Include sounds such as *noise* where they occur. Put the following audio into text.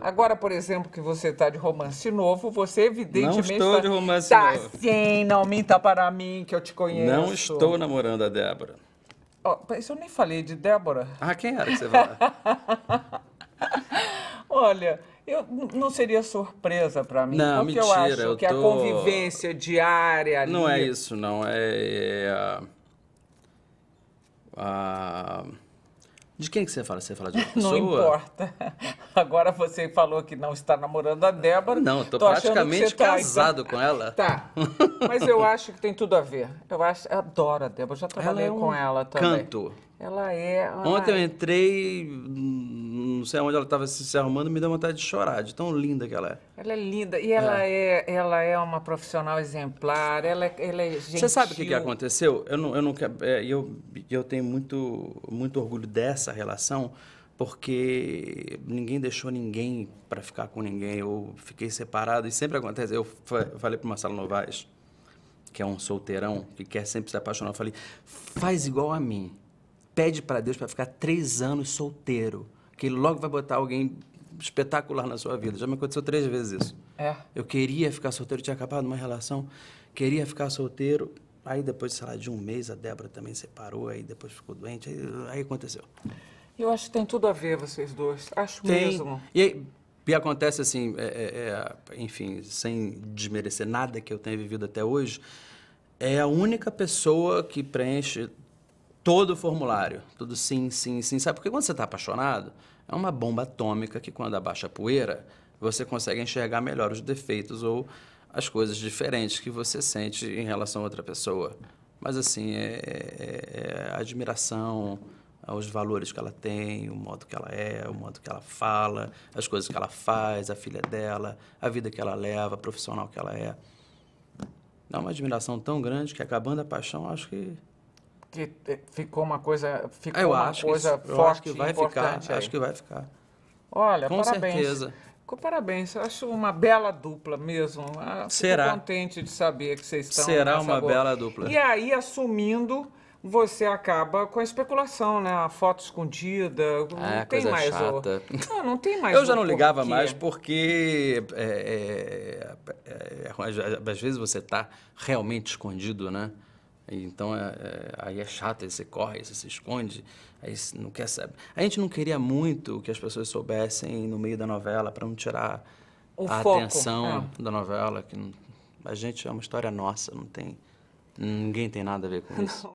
Agora, por exemplo, que você está de romance novo, você evidentemente. Não estou tá... de romance tá novo. Sim, não minta para mim, que eu te conheço. Não estou namorando a Débora. Oh, isso eu nem falei de Débora. Ah, quem era que você falou? *laughs* Olha, eu não seria surpresa para mim, não, porque mentira, eu acho eu que tô... a convivência diária ali... Não é isso, não. É. é A ah, de quem que você fala? Você fala de uma *laughs* pessoa? Não importa. *laughs* Agora você falou que não está namorando a Débora. Não, estou praticamente tá casado tá, com ela. Tá. Mas eu acho que tem tudo a ver. Eu acho, eu adoro a Débora, já trabalhei ela é um com ela também. Canto. Ela é. Ela... Ontem eu é. entrei não sei onde ela estava se arrumando, me deu vontade de chorar, de tão linda que ela é. Ela é linda e ela é, é ela é uma profissional exemplar, ela, é, ela é gentil. Você sabe o que, que aconteceu? Eu não, eu, não, é, eu, eu tenho muito, muito orgulho dessa relação, porque ninguém deixou ninguém para ficar com ninguém. Eu fiquei separado e sempre acontece. Eu falei para Marcelo Novaes, que é um solteirão, que quer sempre se apaixonar, eu falei, faz igual a mim. Pede para Deus para ficar três anos solteiro que ele logo vai botar alguém espetacular na sua vida. Já me aconteceu três vezes isso. É. Eu queria ficar solteiro, tinha acabado uma relação, queria ficar solteiro. Aí depois, sei lá, de um mês, a Débora também separou, aí depois ficou doente, aí, aí aconteceu. Eu acho que tem tudo a ver vocês dois. Acho tem. mesmo. E, aí, e acontece assim, é, é, é enfim, sem desmerecer nada que eu tenha vivido até hoje, é a única pessoa que preenche todo o formulário, tudo sim, sim, sim. Sabe? Porque quando você está apaixonado, é uma bomba atômica que, quando abaixa a poeira, você consegue enxergar melhor os defeitos ou as coisas diferentes que você sente em relação a outra pessoa. Mas, assim, é, é, é a admiração, ah, os valores que ela tem, o modo que ela é, o modo que ela fala, as coisas que ela faz, a filha dela, a vida que ela leva, a profissional que ela é. É uma admiração tão grande que, acabando a paixão, acho que que ficou uma coisa, ficou eu uma coisa que, forte, eu acho que vai importante. Ficar, acho que vai ficar. Olha, Com parabéns. Certeza. Parabéns, acho uma bela dupla mesmo. Ah, Será? contente de saber que vocês estão. Será uma boa. bela dupla. E aí, assumindo, você acaba com a especulação, né? A foto escondida, ah, não tem mais. Chata. O... Não, não tem mais. *laughs* Eu já não ligava porquê. mais porque é, é, é, é às vezes você está realmente escondido, né? Então, é, é, aí é chato, aí você corre, aí você se esconde, aí você não quer saber. A gente não queria muito que as pessoas soubessem no meio da novela para não tirar o a foco, atenção é. da novela. Que não, a gente é uma história nossa, não tem ninguém tem nada a ver com *laughs* não. isso.